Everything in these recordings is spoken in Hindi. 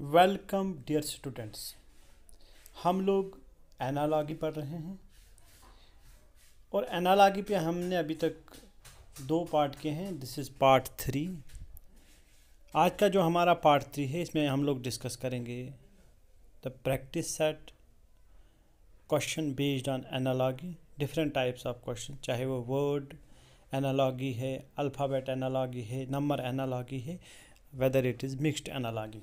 वेलकम डियर स्टूडेंट्स हम लोग एनालॉगी पढ़ रहे हैं और एनालॉगी पे हमने अभी तक दो पार्ट के हैं दिस इज़ पार्ट थ्री आज का जो हमारा पार्ट थ्री है इसमें हम लोग डिस्कस करेंगे the practice set question based on analogy different types of question चाहे वो वर्ड एनालॉगी है अल्फ़ाबेट एनालॉगी है नंबर एनालॉगी है whether it is mixed analogy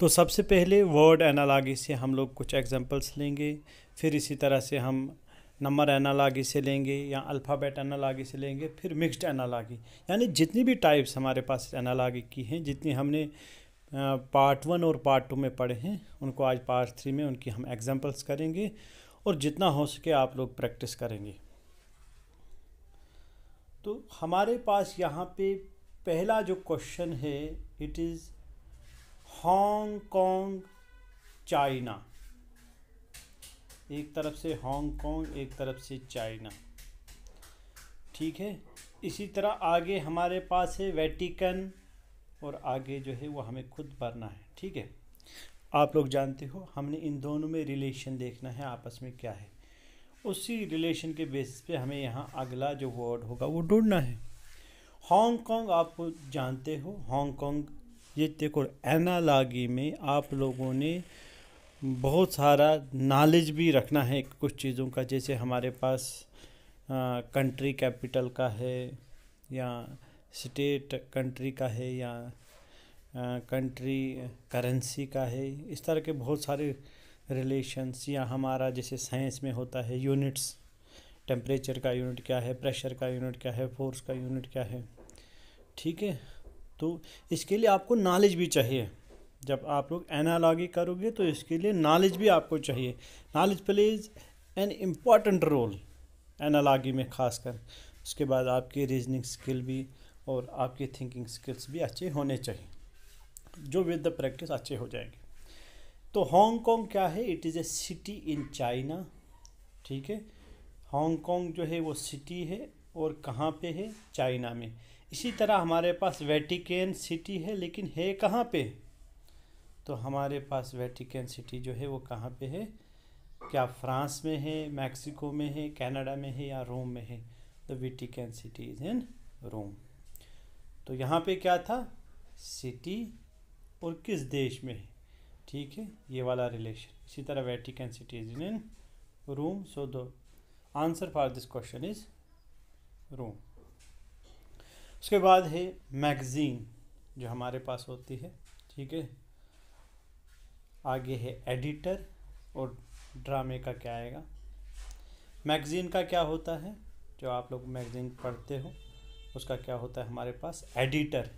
तो सबसे पहले वर्ड एनालॉगी से हम लोग कुछ एग्जांपल्स लेंगे फिर इसी तरह से हम नंबर एनालॉगी से लेंगे या अल्फ़ाबेट एनालॉगी से लेंगे फिर मिक्स्ड एनालॉगी यानी जितनी भी टाइप्स हमारे पास एनालॉगी की हैं जितनी हमने पार्ट वन और पार्ट टू में पढ़े हैं उनको आज पार्ट थ्री में उनकी हम एग्जाम्पल्स करेंगे और जितना हो सके आप लोग प्रैक्टिस करेंगे तो हमारे पास यहाँ पे पहला जो क्वेश्चन है इट इज़ हांगकांग चाइना एक तरफ से हांगकांग एक तरफ से चाइना ठीक है इसी तरह आगे हमारे पास है वेटिकन और आगे जो है वो हमें खुद भरना है ठीक है आप लोग जानते हो हमने इन दोनों में रिलेशन देखना है आपस में क्या है उसी रिलेशन के बेसिस पे हमें यहाँ अगला जो वर्ड होगा वो ढूंढना है हांगकांग आप जानते हो हांगकांग ये देखो एनालॉगी में आप लोगों ने बहुत सारा नॉलेज भी रखना है कुछ चीज़ों का जैसे हमारे पास कंट्री कैपिटल का है या स्टेट कंट्री का है या कंट्री करेंसी का है इस तरह के बहुत सारे रिलेशंस या हमारा जैसे साइंस में होता है यूनिट्स टेम्परेचर का यूनिट क्या है प्रेशर का यूनिट क्या है फोर्स का यूनिट क्या है ठीक है तो इसके लिए आपको नॉलेज भी चाहिए जब आप लोग एनालॉगी करोगे तो इसके लिए नॉलेज भी आपको चाहिए knowledge plays an important role analogy में खासकर उसके बाद आपकी रीजनिंग स्किल भी और आपकी थिंकिंग स्किल्स भी अच्छे होने चाहिए जो विद द प्रैक्टिस अच्छे हो जाएंगे तो हांगकॉन्ग क्या है it is a city in China ठीक है हांगकॉन्ग जो है वो सिटी है और कहाँ पे है चाइना में इसी तरह हमारे पास वेटिकन सिटी है लेकिन है कहाँ पे तो हमारे पास वेटिकन सिटी जो है वो कहाँ पे है क्या फ्रांस में है मैक्सिको में है कनाडा में है या रोम में है the Vatican city is in Rome तो यहाँ पे क्या था सिटी और किस देश में है ठीक है ये वाला रिलेशन इसी तरह Vatican city is in Rome so the answer for this question is Rome उसके बाद है मैगज़ीन जो हमारे पास होती है ठीक है आगे है एडिटर और ड्रामे का क्या आएगा मैगज़ीन का क्या होता है जो आप लोग मैगज़ीन पढ़ते हो उसका क्या होता है हमारे पास एडिटर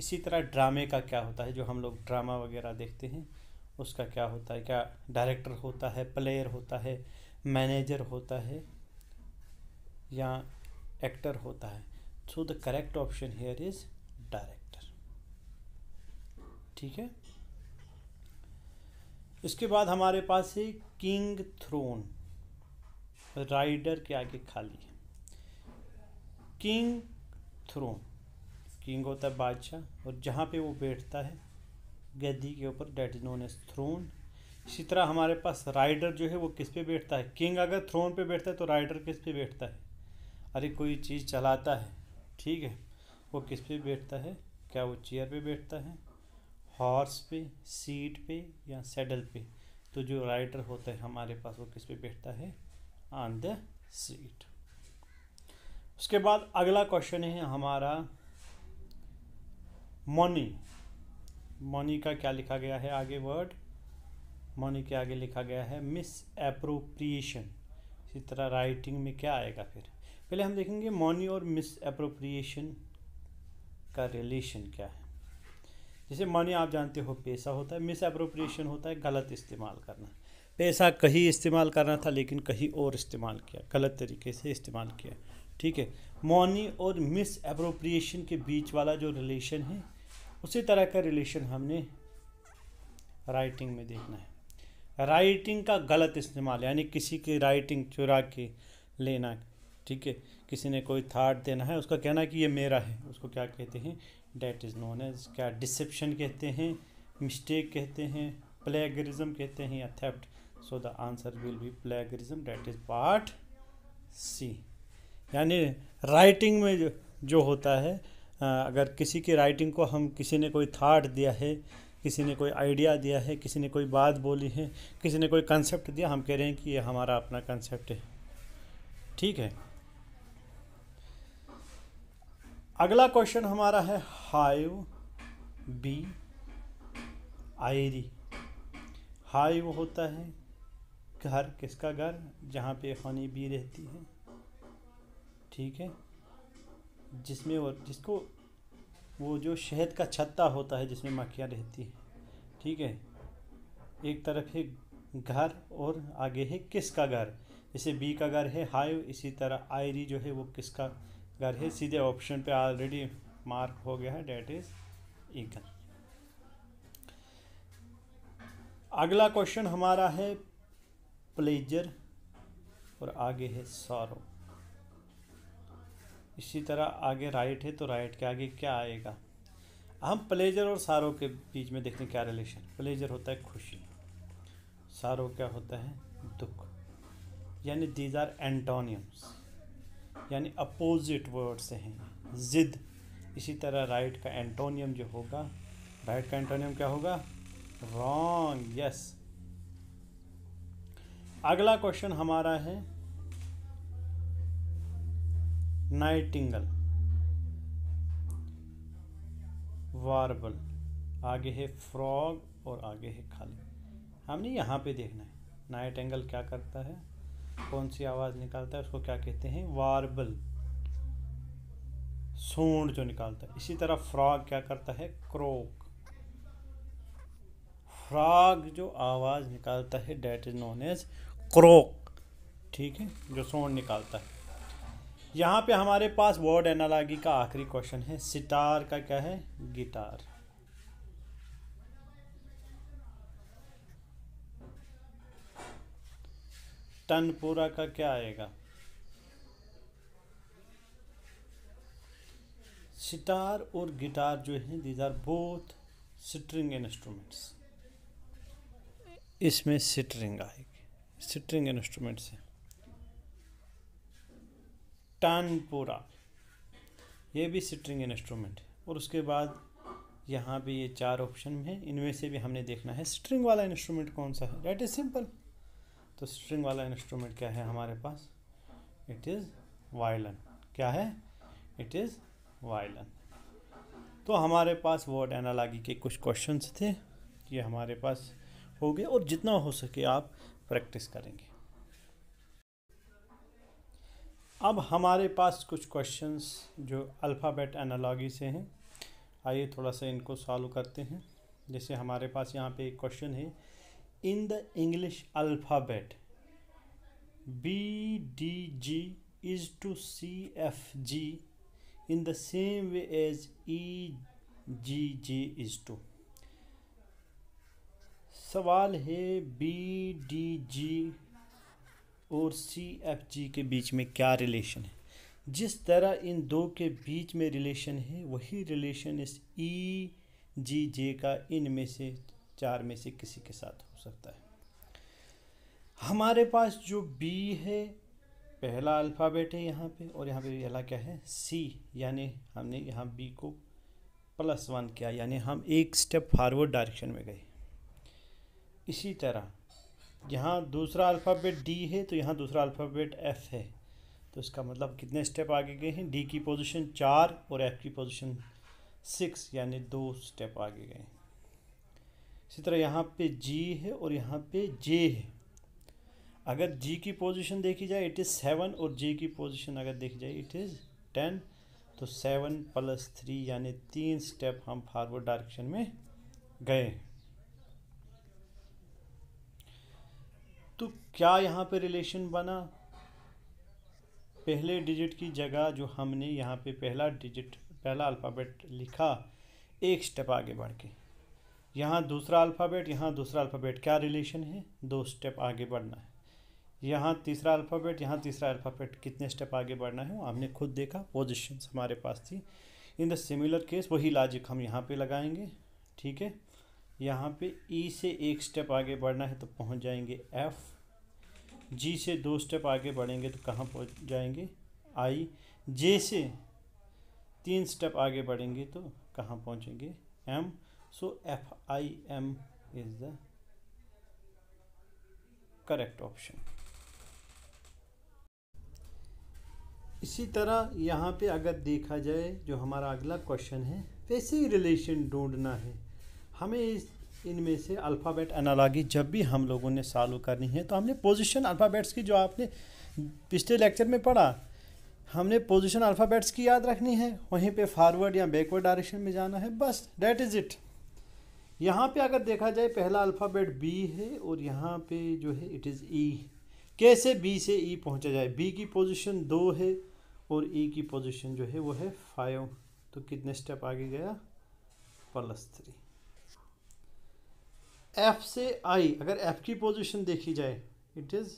इसी तरह ड्रामे का क्या होता है जो हम लोग ड्रामा वगैरह देखते हैं उसका क्या होता है क्या डायरेक्टर होता है प्लेयर होता है मैनेजर होता है या एक्टर होता है so the correct option here is director ठीक है इसके बाद हमारे पास है किंग थ्रोन राइडर के आगे खाली है किंग थ्रोन किंग होता है बादशाह और जहाँ पे वो बैठता है गद्दी के ऊपर that is known as throne इसी तरह हमारे पास राइडर जो है वो किस पे बैठता है किंग अगर थ्रोन पे बैठता है तो राइडर किस पे बैठता है अरे कोई चीज़ चलाता है ठीक है वो किस पे बैठता है क्या वो चेयर पे बैठता है हॉर्स पे सीट पे या सेडल पे तो जो राइडर होता है हमारे पास वो किस पे बैठता है ऑन द सीट उसके बाद अगला क्वेश्चन है हमारा मनी मनी का क्या लिखा गया है आगे वर्ड मनी के आगे लिखा गया है मिस अप्रोप्रिएशन इसी तरह राइटिंग में क्या आएगा फिर पहले हम देखेंगे मॉनी और मिस अप्रोप्रिएशन का रिलेशन क्या है जैसे मनी आप जानते हो पैसा होता है मिस अप्रोप्रिएशन होता है गलत इस्तेमाल करना पैसा कहीं इस्तेमाल करना था लेकिन कहीं और इस्तेमाल किया गलत तरीके से इस्तेमाल किया ठीक है मॉनी और मिस अप्रोप्रिएशन के बीच वाला जो रिलेशन है उसी तरह का रिलेशन हमने राइटिंग में देखना है राइटिंग का गलत इस्तेमाल यानी किसी की राइटिंग चुरा के लेना ठीक है किसी ने कोई थाट देना है उसका कहना है कि ये मेरा है उसको क्या कहते हैं डैट इज़ नोन एज क्या डिसप्शन कहते हैं मिस्टेक कहते हैं प्लेगरिज्म कहते हैं या theft so the answer will be plagiarism that is part C यानी राइटिंग में जो जो होता है अगर किसी की राइटिंग को हम किसी ने कोई थाट दिया है किसी ने कोई आइडिया दिया है किसी ने कोई बात बोली है किसी ने कोई कंसेप्ट दिया हम कह रहे हैं कि ये हमारा अपना कंसेप्ट है ठीक है अगला क्वेश्चन हमारा है हाइव बी आयरी हाइव होता है घर किसका घर जहाँ पे हनी बी रहती है ठीक है जिसमें वो जिसको वो जो शहद का छत्ता होता है जिसमें मक्खियाँ रहती है ठीक है एक तरफ है घर और आगे है किसका घर जैसे बी का घर है हाइव इसी तरह आयरी जो है वो किसका घर है सीधे ऑप्शन पे ऑलरेडी मार्क हो गया है डेट इज ईगल अगला क्वेश्चन हमारा है प्लेजर और आगे है सॉरो इसी तरह आगे राइट है तो राइट के आगे क्या आएगा हम प्लेजर और सारो के बीच में देखते हैं क्या रिलेशन प्लेजर होता है खुशी सारो क्या होता है दुख यानी दीज आर एंटोनियम्स यानी अपोजिट वर्ड से हैं ज़िद इसी तरह राइट का एंटोनियम जो होगा राइट का एंटोनियम क्या होगा रॉन्ग यस अगला क्वेश्चन हमारा है नाइटिंगल वार्बल आगे है फ्रॉग और आगे है खल हमने यहाँ पे देखना है नाइट एंगल क्या करता है कौन सी आवाज़ निकालता है उसको क्या कहते हैं वार्बल सूंड जो निकालता है इसी तरह फ्रॉग क्या करता है क्रोक फ्रॉग जो आवाज़ निकालता है that is known as croak ठीक है जो सूंड निकालता है यहाँ पे हमारे पास वर्ड एनालॉजी का आखिरी क्वेश्चन है सितार का क्या है गिटार टन पूरा का क्या आएगा सितार और गिटार जो है these are both string instruments इसमें सिटरिंग आएगी सिटरिंग इंस्ट्रूमेंट्स टन पूरा ये भी सिटरिंग इंस्ट्रूमेंट है और उसके बाद यहाँ भी ये चार ऑप्शन में इनमें से भी हमने देखना है स्ट्रिंग वाला इंस्ट्रूमेंट कौन सा है डेट इज़ सिंपल तो स्ट्रिंग वाला इंस्ट्रूमेंट क्या है हमारे पास इट इज़ वायलन क्या है इट इज़ वायलन तो हमारे पास वर्ड एनालॉगी के कुछ क्वेश्चंस थे ये हमारे पास हो गए और जितना हो सके आप प्रैक्टिस करेंगे अब हमारे पास कुछ क्वेश्चंस जो अल्फ़ाबेट एनालॉगी से हैं आइए थोड़ा सा इनको सॉल्व करते हैं जैसे हमारे पास यहाँ पे एक क्वेश्चन है in the English alphabet. F is to the in the same way as EGG is to. सवाल है बी डी जी और सी एफ जी के बीच में क्या रिलेशन है जिस तरह इन दो के बीच में रिलेशन है वही रिलेशन इस ई जी जे का इन में से चार में से किसी के साथ सकता है हमारे पास जो बी है पहला अल्फ़ाबेट है यहाँ पे और यहाँ पे पहला क्या है सी यानी हमने यहाँ बी को प्लस वन किया यानी हम एक स्टेप फारवर्ड डायरेक्शन में गए इसी तरह यहाँ दूसरा अल्फ़ाबेट डी है तो यहाँ दूसरा अल्फ़ाबेट एफ़ है तो इसका मतलब कितने स्टेप आगे गए हैं डी की पोजीशन चार और एफ़ की पोजीशन सिक्स यानी दो स्टेप आगे गए हैं इसी तरह यहाँ पे जी है और यहाँ पे जे है अगर जी की पोजीशन देखी जाए इट इज़ सेवन और जे की पोजीशन अगर देखी जाए इट इज़ टेन तो सेवन प्लस थ्री यानी तीन स्टेप हम फॉरवर्ड डायरेक्शन में गए तो क्या यहाँ पे रिलेशन बना पहले डिजिट की जगह जो हमने यहाँ पे पहला डिजिट पहला अल्फ़ाबेट लिखा एक स्टेप आगे बढ़ के यहाँ दूसरा अल्फ़ाबेट यहाँ दूसरा अल्फ़ाबेट क्या रिलेशन है दो स्टेप आगे बढ़ना है यहाँ तीसरा अल्फ़ाबेट यहाँ तीसरा अल्फ़ाबेट कितने स्टेप आगे बढ़ना है वो हमने खुद देखा पोजिशन हमारे पास थी इन द सिमिलर केस वही लॉजिक हम यहाँ पे लगाएंगे ठीक है यहाँ पे ई e से एक स्टेप आगे बढ़ना है तो पहुँच जाएंगे एफ़ जी से दो स्टेप आगे बढ़ेंगे तो कहाँ पहुँच जाएंगे आई जे से तीन स्टेप आगे बढ़ेंगे तो कहाँ पहुँचेंगे M so FIM is the correct option इसी तरह यहाँ पे अगर देखा जाए जो हमारा अगला क्वेश्चन है वैसे ही रिलेशन ढूंढना है हमें इस इनमें से अल्फ़ाबेट एनालॉगी जब भी हम लोगों ने सॉल्व करनी है तो हमने पोजीशन अल्फ़ाबेट्स की जो आपने पिछले लेक्चर में पढ़ा हमने पोजीशन अल्फ़ाबेट्स की याद रखनी है वहीं पे फॉरवर्ड या बैकवर्ड डायरेक्शन में जाना है बस डैट इज़ इट यहाँ पे अगर देखा जाए पहला अल्फ़ाबेट बी है और यहाँ पे जो है इट इज़ ई कैसे बी से ई e पहुँचा जाए बी की पोजीशन दो है और ई e की पोजीशन जो है वो है फाइव तो कितने स्टेप आगे गया प्लस थ्री एफ से आई अगर एफ की पोजीशन देखी जाए इट इज़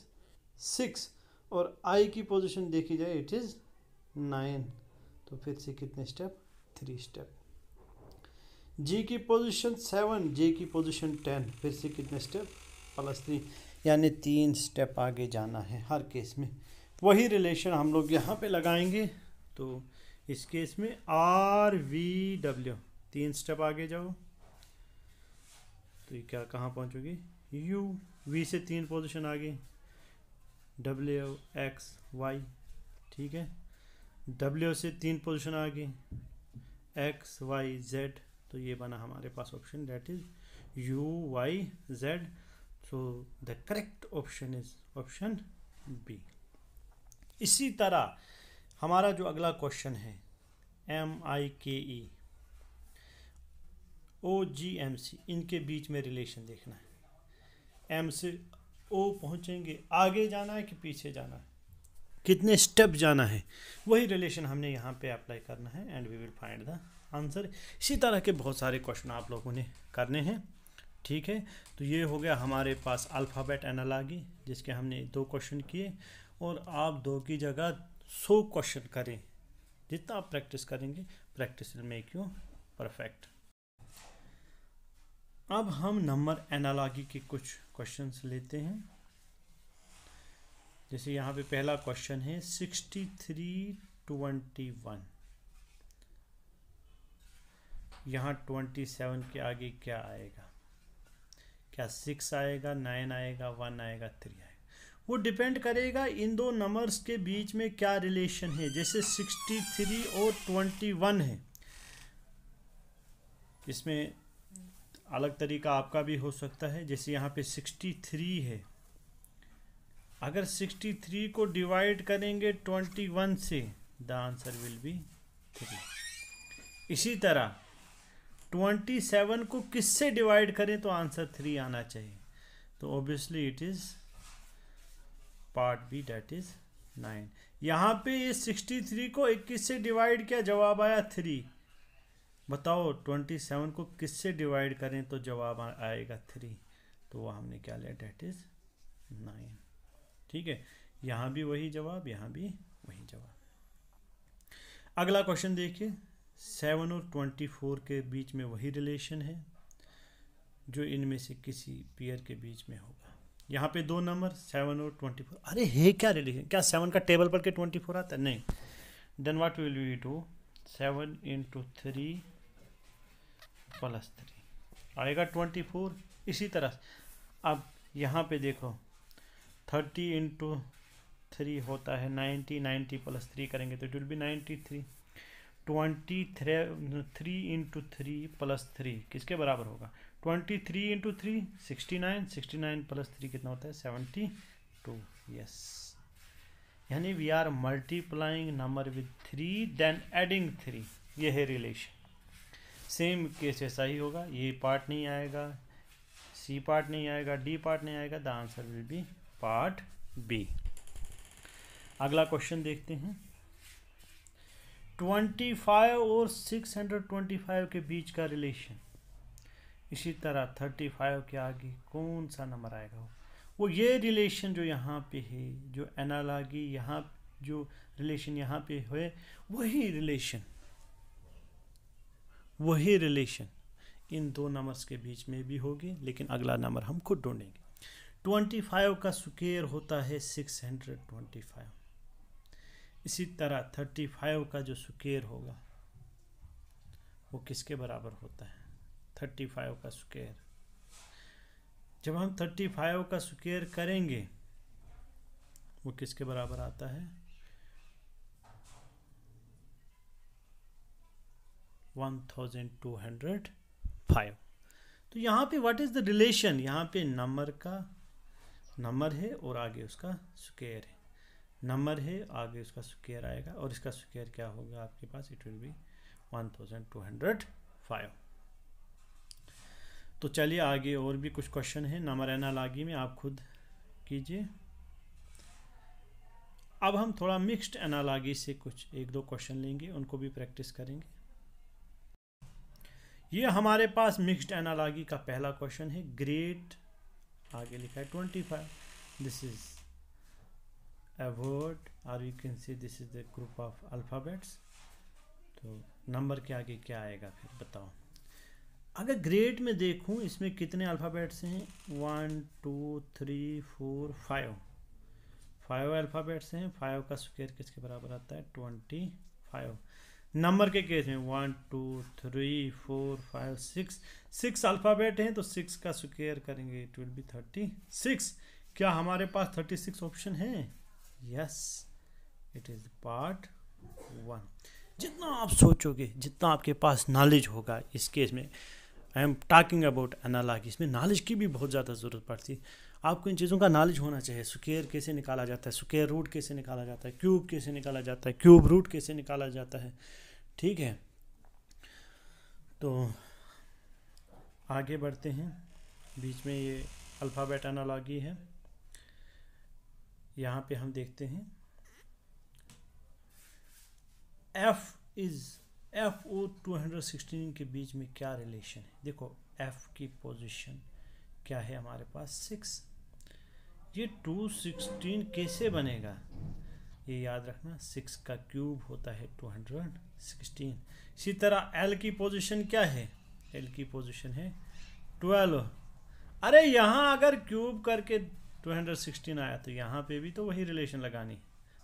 सिक्स और आई की पोजीशन देखी जाए इट इज़ नाइन तो फिर से कितने स्टेप थ्री स्टेप जी की पोजीशन सेवन जे की पोजीशन टेन फिर से कितने स्टेप प्लस थ्री यानी तीन स्टेप आगे जाना है हर केस में वही रिलेशन हम लोग यहाँ पे लगाएंगे तो इस केस में आर वी डब्ल्यू तीन स्टेप आगे जाओ तो ये क्या कहाँ पहुँचोगी यू वी से तीन पोजीशन आगे डब्ल्यू एक्स वाई ठीक है डब्ल्यू से तीन पोजीशन आगे एक्स वाई जेड तो ये बना हमारे पास option that is U Y Z so the correct option is option B इसी तरह हमारा जो अगला क्वेश्चन है एम आई के ई ओ जी एम सी इनके बीच में रिलेशन देखना है एम से ओ पहुंचेंगे आगे जाना है कि पीछे जाना है कितने स्टेप जाना है वही रिलेशन हमने यहाँ पे अप्लाई करना है and we will find the answer इसी तरह के बहुत सारे क्वेश्चन आप लोगों ने करने हैं ठीक है तो ये हो गया हमारे पास अल्फ़ाबेट एनालॉगी जिसके हमने दो क्वेश्चन किए और आप दो की जगह सौ क्वेश्चन करें जितना आप प्रैक्टिस करेंगे practice will make you perfect अब हम नंबर एनालॉगी के कुछ क्वेश्चंस लेते हैं जैसे यहाँ पे पहला क्वेश्चन है सिक्सटी थ्री ट्वेंटी वन यहाँ ट्वेंटी सेवन के आगे क्या आएगा क्या सिक्स आएगा नाइन आएगा वन आएगा थ्री आएगा वो डिपेंड करेगा इन दो नंबर्स के बीच में क्या रिलेशन है जैसे सिक्सटी थ्री और ट्वेंटी वन है इसमें अलग तरीका आपका भी हो सकता है जैसे यहाँ पे सिक्सटी थ्री है अगर सिक्सटी थ्री को डिवाइड करेंगे ट्वेंटी वन से the answer will be three इसी तरह ट्वेंटी सेवन को किससे डिवाइड करें तो आंसर थ्री आना चाहिए तो obviously it is part B that is nine यहां पे ये सिक्सटी थ्री को इक्कीस से डिवाइड किया जवाब आया थ्री बताओ ट्वेंटी सेवन को किससे डिवाइड करें तो जवाब आएगा थ्री तो वह हमने क्या लिया डेट इज़ नाइन ठीक है यहां भी वही जवाब यहां भी वही जवाब अगला क्वेश्चन देखिए सेवन और ट्वेंटी फोर के बीच में वही रिलेशन है जो इनमें से किसी पेयर के बीच में होगा यहाँ पे दो नंबर सेवन और ट्वेंटी फोर अरे है क्या रिलेशन क्या सेवन का टेबल पढ़ के ट्वेंटी फोर आता है नहीं then what will we do seven into three plus three आएगा ट्वेंटी फोर इसी तरह अब यहाँ पे देखो थर्टी इंटू थ्री होता है नाइन्टी नाइन्टी प्लस थ्री करेंगे तो it will be ninety three twenty three three into three plus three किसके बराबर होगा twenty three into three sixty nine sixty nine plus three कितना होता है सेवेंटी टू यस यानी we are multiplying number with three then adding three ये है रिलेशन सेम केस ऐसा ही होगा ये पार्ट नहीं आएगा सी पार्ट नहीं आएगा डी पार्ट नहीं आएगा the answer will be part B अगला क्वेश्चन देखते हैं ट्वेंटी फाइव और सिक्स हंड्रेड ट्वेंटी फाइव के बीच का रिलेशन इसी तरह थर्टी फाइव के आगे कौन सा नंबर आएगा वो ये रिलेशन जो यहाँ पे है जो एनालॉगी यहाँ जो रिलेशन यहाँ पे है वही रिलेशन वही रिलेशन इन दो नंबर्स के बीच में भी होगी लेकिन अगला नंबर हम खुद ढूंढेंगे ट्वेंटी फाइव का स्क्वेयर होता है सिक्स हंड्रेड ट्वेंटी फाइव इसी तरह थर्टी फाइव का जो स्क्वेयर होगा वो किसके बराबर होता है थर्टी फाइव का स्क्वेयर जब हम थर्टी फाइव का स्क्वेयर करेंगे वो किसके बराबर आता है one thousand two hundred five तो यहाँ पे व्हाट इज़ द रिलेशन यहाँ पे नंबर का नंबर है और आगे उसका स्क्वेयर है नंबर है आगे उसका स्क्वेयर आएगा और इसका स्क्वेयर क्या होगा आपके पास it will be one thousand two hundred five तो चलिए आगे और भी कुछ क्वेश्चन है नंबर एनालॉगी में आप खुद कीजिए अब हम थोड़ा मिक्स्ड एनालॉगी से कुछ एक दो क्वेश्चन लेंगे उनको भी प्रैक्टिस करेंगे ये हमारे पास मिक्स्ड एनालॉगी का पहला क्वेश्चन है ग्रेट आगे लिखा है twenty five this is a word or you can see this is the group of alphabets तो नंबर के आगे क्या आएगा फिर बताओ अगर ग्रेड में देखूं इसमें कितने अल्फ़ाबेट्स हैं one two three four five five alphabets हैं फाइव का स्क्वेयर किसके बराबर आता है ट्वेंटी फाइव नंबर के केस में one two three four five six six alphabet हैं तो सिक्स का स्क्वेयर करेंगे it will be thirty six क्या हमारे पास थर्टी सिक्स ऑप्शन हैं yes it is part one जितना आप सोचोगे जितना आपके पास नॉलेज होगा इस केस में I am talking about analog इसमें नॉलेज की भी बहुत ज़्यादा ज़रूरत पड़ती है आपको इन चीज़ों का नॉलेज होना चाहिए स्क्वेयर कैसे निकाला जाता है स्क्वेयर रूट कैसे निकाला जाता है क्यूब कैसे निकाला जाता है क्यूब रूट कैसे निकाला जाता है ठीक है तो आगे बढ़ते हैं बीच में ये अल्फ़ाबेट एनालॉगी है यहाँ पे हम देखते हैं F is F O two hundred sixteen के बीच में क्या रिलेशन है देखो एफ की पोजीशन क्या है हमारे पास सिक्स ये टू सिक्सटीन कैसे बनेगा ये याद रखना सिक्स का क्यूब होता है टू हंड्रेड सिक्सटीन इसी तरह एल की पोजीशन क्या है एल की पोजीशन है ट्वेल्व अरे यहाँ अगर क्यूब करके 216 आया तो यहाँ पे भी तो वही रिलेशन लगानी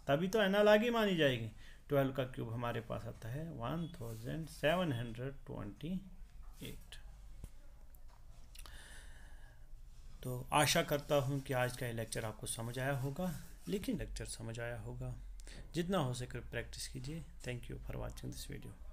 तभी तो एनालॉग ही मानी जाएगी 12 का क्यूब हमारे पास आता है 1728 तो आशा करता हूँ कि आज का ये लेक्चर आपको समझ आया होगा लेकिन लेक्चर समझ आया होगा जितना हो सके प्रैक्टिस कीजिए thank you for watching this video